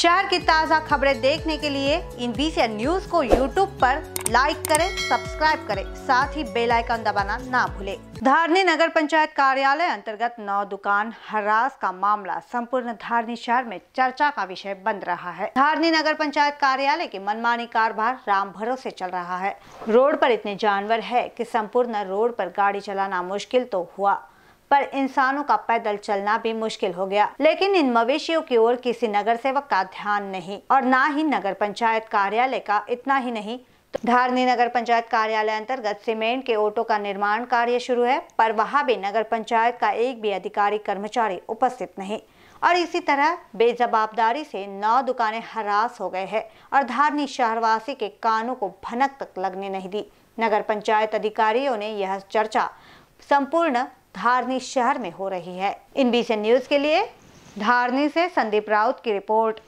शहर की ताज़ा खबरें देखने के लिए इन बीसी न्यूज को यूट्यूब पर लाइक करें सब्सक्राइब करें साथ ही बेल आइकन दबाना ना भूलें धारनी नगर पंचायत कार्यालय अंतर्गत नौ दुकान हरास का मामला संपूर्ण धारनी शहर में चर्चा का विषय बन रहा है धारनी नगर पंचायत कार्यालय के मनमानी कारभार राम भरोसे चल रहा है रोड पर इतने जानवर है की संपूर्ण रोड पर गाड़ी चलाना मुश्किल तो हुआ पर इंसानों का पैदल चलना भी मुश्किल हो गया लेकिन इन मवेशियों की ओर किसी नगर सेवक का ध्यान नहीं और न ही नगर पंचायत कार्यालय का इतना ही नहीं तो धारनी नगर पंचायत कार्यालय अंतर्गत सीमेंट के ऑटो का निर्माण कार्य शुरू है पर वहाँ भी नगर पंचायत का एक भी अधिकारी कर्मचारी उपस्थित नहीं और इसी तरह बेजवाबदारी से नौ दुकानें हरास हो गए हैं और धारनी शहरवासी के कानों को भनक तक लगने नहीं दी नगर पंचायत अधिकारियों ने यह चर्चा संपूर्ण धारनी शहर में हो रही है इन बीसी न्यूज के लिए धारनी से संदीप राउत की रिपोर्ट